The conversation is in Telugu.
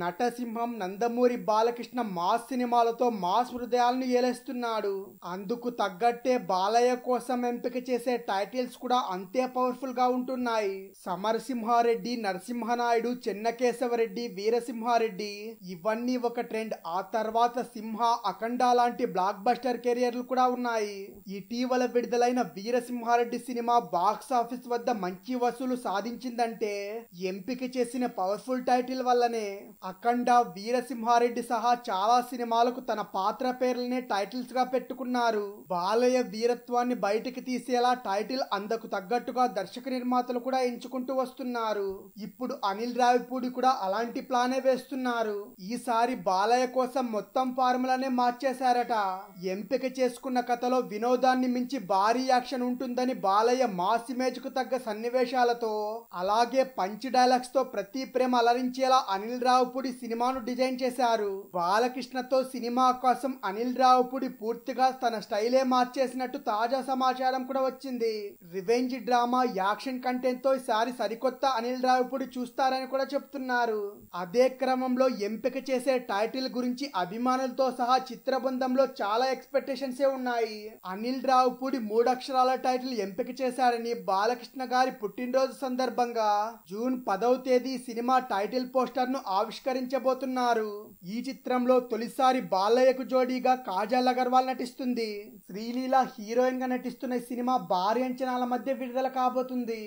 నటసింహం నందమూరి బాలకృష్ణ మాస్ సినిమాలతో మాస్ హృదయాలను ఏలేస్తున్నాడు అందుకు తగ్గట్టే బాలయ్య కోసం ఎంపిక చేసే టైటిల్స్ కూడా అంతే పవర్ఫుల్ గా ఉంటున్నాయి సమరసింహారెడ్డి నరసింహనాయుడు చెన్నకేశవరెడ్డి వీరసింహారెడ్డి ఇవన్నీ ఒక ట్రెండ్ ఆ తర్వాత సింహ అఖండ లాంటి బ్లాక్ బస్టర్ కెరియర్లు కూడా ఉన్నాయి ఇటీవల విడుదలైన వీరసింహారెడ్డి సినిమా బాక్స్ ఆఫీస్ వద్ద మంచి వసూలు సాధించిందంటే ఎంపిక చేసిన పవర్ఫుల్ టైటిల్ వల్లనే అఖండ వీరసింహారెడ్డి సహా చాలా సినిమాలకు తన పాత్ర పేర్లనే టైటిల్స్ గా పెట్టుకున్నారు బాలయ్య వీరత్వాన్ని బయటికి తీసేలా టైటిల్ అందకు తగ్గట్టుగా దర్శక నిర్మాతలు కూడా ఎంచుకుంటూ వస్తున్నారు ఇప్పుడు అనిల్ రావిపూడి కూడా అలాంటి ప్లానే వేస్తున్నారు ఈసారి బాలయ్య కోసం మొత్తం ఫార్ములానే మార్చేశారట ఎంపిక చేసుకున్న కథలో వినోదాన్ని మించి భారీ యాక్షన్ ఉంటుందని బాలయ్య మాస్ ఇమేజ్ కు తగ్గ సన్నివేశాలతో అలాగే పంచ్ డైలాగ్స్ తో ప్రతి ప్రేమ అలరించేలా అనిల్ రావు రావుపుడి సినిమాను డిజైన్ చేశారు బాలకృష్ణతో సినిమా కోసం అనిల్ రావుపూడి పూర్తిగా తన స్టైలే మార్చేసినట్టు తాజా సమాచారం కూడా వచ్చింది రివెంజ్ డ్రామా యాక్షన్ కంటెంట్ తో ఈసారి సరికొత్త అనిల్ రావుపూడి చూస్తారని కూడా చెప్తున్నారు అదే క్రమంలో ఎంపిక చేసే టైటిల్ గురించి అభిమానులతో సహా చిత్రబృందంలో చాలా ఎక్స్పెక్టేషన్స్ ఉన్నాయి అనిల్ రావుపూడి మూడక్షరాల టైటిల్ ఎంపిక చేశారని బాలకృష్ణ గారి పుట్టినరోజు సందర్భంగా జూన్ పదవ తేదీ సినిమా టైటిల్ పోస్టర్ ను ఆవిష్ ఆవిష్కరించబోతున్నారు ఈ చిత్రంలో తొలిసారి బాలయ్యకు జోడీగా కాజల్ అగర్వాల్ నటిస్తుంది శ్రీలీల హీరోయిన్ గా నటిస్తున్న సినిమా భారీ అంచనాల మధ్య విడుదల కాబోతుంది